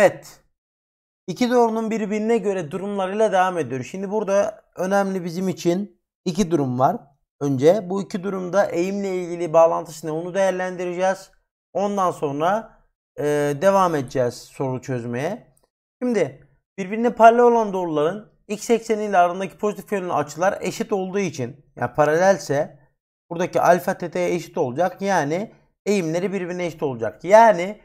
Evet. İki doğrunun birbirine göre durumlarıyla devam ediyor. Şimdi burada önemli bizim için iki durum var. Önce bu iki durumda eğimle ilgili bağlantısını onu değerlendireceğiz. Ondan sonra e, devam edeceğiz soru çözmeye. Şimdi birbirine paralel olan doğruların x ekseni ile arasındaki pozitif yönlü açılar eşit olduğu için yani paralelse buradaki alfa teta'ya eşit olacak. Yani eğimleri birbirine eşit olacak. Yani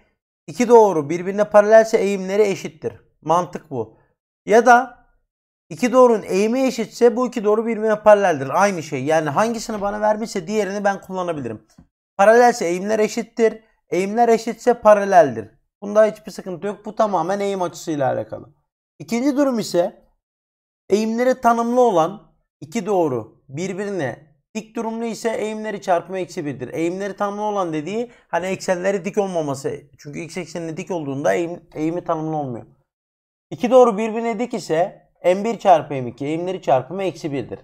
İki doğru birbirine paralelse eğimleri eşittir. Mantık bu. Ya da iki doğrunun eğimi eşitse bu iki doğru birbirine paraleldir. Aynı şey. Yani hangisini bana vermişse diğerini ben kullanabilirim. Paralelse eğimler eşittir. Eğimler eşitse paraleldir. Bunda hiçbir sıkıntı yok. Bu tamamen eğim açısıyla alakalı. İkinci durum ise eğimleri tanımlı olan iki doğru birbirine Dik durumlu ise eğimleri çarpımı eksi 1'dir. Eğimleri tanımlı olan dediği hani eksenleri dik olmaması. Çünkü x eksenine dik olduğunda eğim, eğimi tanımlı olmuyor. İki doğru birbirine dik ise m1 çarpı m2 eğimleri çarpımı eksi 1'dir.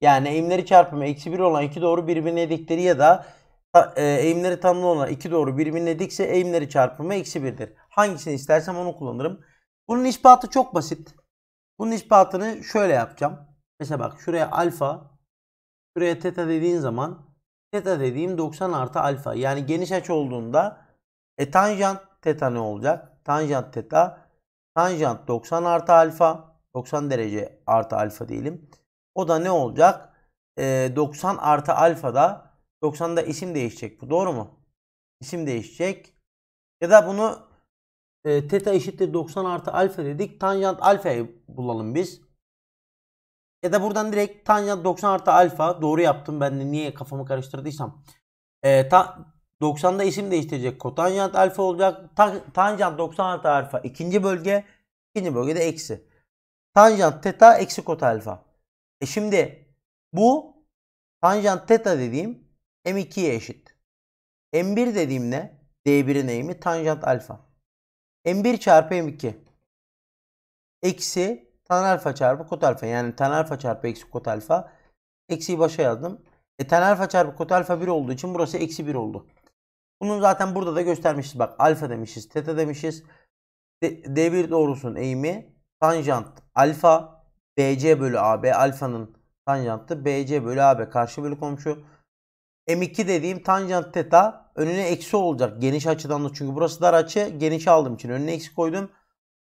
Yani eğimleri çarpımı eksi 1 olan iki doğru birbirine dikleri ya da e, eğimleri tanımlı olan iki doğru birbirine dikse eğimleri çarpımı eksi 1'dir. Hangisini istersem onu kullanırım. Bunun ispatı çok basit. Bunun ispatını şöyle yapacağım. Mesela bak şuraya alfa Şuraya teta dediğin zaman teta dediğim 90 artı alfa. Yani geniş aç olduğunda e, tanjant teta ne olacak? Tanjant teta tanjant 90 artı alfa 90 derece artı alfa diyelim. O da ne olacak? E, 90 artı da, 90'da isim değişecek bu. Doğru mu? İsim değişecek. Ya da bunu e, teta eşittir 90 artı alfa dedik. Tanjant alfayı bulalım biz. Ya da buradan direkt Tanya 90 artı alfa doğru yaptım ben de niye kafamı karıştırdıysam. Ee, ta, 90'da isim değiştirecek. Kotanjant alfa olacak. Ta, tanjant 90 artı alfa ikinci bölge. ikinci bölgede eksi. Tanjant teta eksi kota alfa. E şimdi bu tanjant teta dediğim m2'ye eşit. m1 dediğim ne? d1'in eğimi tanjant alfa. m1 çarpı m2 eksi tan alfa çarpı kot alfa yani tan alfa çarpı eksi kot alfa eksiyi başa yazdım. E tan alfa çarpı kot alfa 1 olduğu için burası eksi 1 oldu. Bunun zaten burada da göstermişiz. Bak alfa demişiz, teta demişiz. D1 doğrusunun eğimi tanjant alfa BC bölü AB alfanın tanjantı BC bölü AB karşı bölü komşu. M2 dediğim tanjant teta önüne eksi olacak. Geniş açıdan da çünkü burası dar açı. Geniş aldığım için önüne eksi koydum.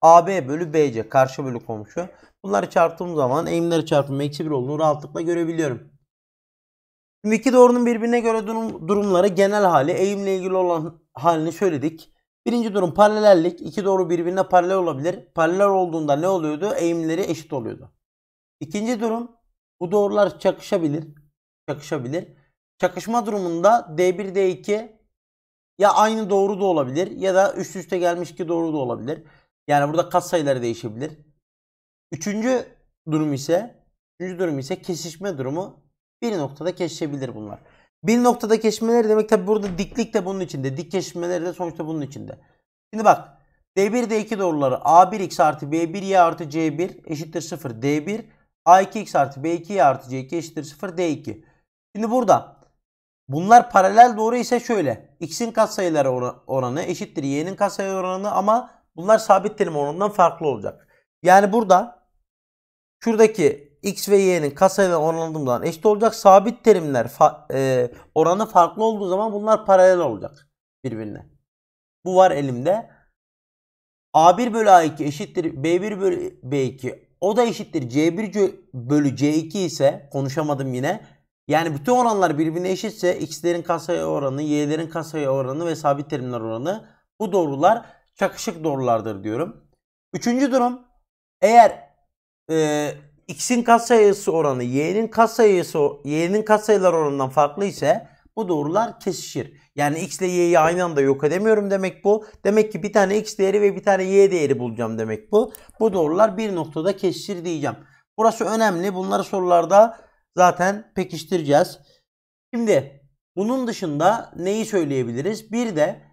AB bölü BC karşı bölü komşu. Bunları çarptığım zaman eğimleri çarpımı eksi 1 olduğunu rahatlıkla görebiliyorum. Şimdi iki doğrunun birbirine göre durum, durumları genel hali eğimle ilgili olan halini söyledik. Birinci durum paralellik. İki doğru birbirine paralel olabilir. Paralel olduğunda ne oluyordu? Eğimleri eşit oluyordu. İkinci durum bu doğrular çakışabilir. Çakışabilir. Çakışma durumunda D1, D2 ya aynı doğru da olabilir ya da üst üste gelmiş ki doğru da olabilir. Yani burada kat sayıları değişebilir. Üçüncü durum ise üçüncü durum ise kesişme durumu bir noktada kesişebilir bunlar. Bir noktada kesişmeleri demek tabi burada diklik de bunun içinde. Dik kesişmeleri de sonuçta bunun içinde. Şimdi bak D1 D2 doğruları A1x artı B1y artı C1 eşittir 0 D1 A2x artı B2y artı C2 eşittir 0 D2. Şimdi burada bunlar paralel doğru ise şöyle. X'in katsayıları oranı eşittir Y'nin katsayı oranı ama Bunlar sabit terim oranından farklı olacak. Yani burada şuradaki x ve y'nin kasayla oranladığım eşit olacak. Sabit terimler fa e, oranı farklı olduğu zaman bunlar paralel olacak birbirine. Bu var elimde. A1 bölü A2 eşittir B1 bölü B2 o da eşittir C1 bölü C2 ise konuşamadım yine. Yani bütün oranlar birbirine eşitse x'lerin kasaya oranı, y'lerin kasaya oranı ve sabit terimler oranı bu doğrular çakışık doğrulardır diyorum. Üçüncü durum eğer e, x'in katsayısı oranı y'nin katsayısı y'nin katsayılar oranından farklı ise bu doğrular kesişir. Yani x ile y'yi aynı anda yok edemiyorum demek bu. Demek ki bir tane x değeri ve bir tane y değeri bulacağım demek bu. Bu doğrular bir noktada kesişir diyeceğim. Burası önemli. Bunları sorularda zaten pekiştireceğiz. Şimdi bunun dışında neyi söyleyebiliriz? Bir de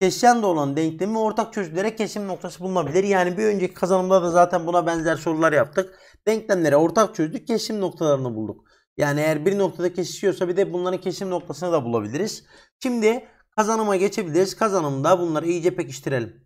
Keşyan da olan denklemi ortak çözülere kesim noktası bulunabilir. Yani bir önceki kazanımda da zaten buna benzer sorular yaptık. Denklemlere ortak çözdük, kesim noktalarını bulduk. Yani eğer bir noktada kesişiyorsa bir de bunların kesim noktasını da bulabiliriz. Şimdi kazanıma geçebiliriz. Kazanımda bunları iyice pekiştirelim.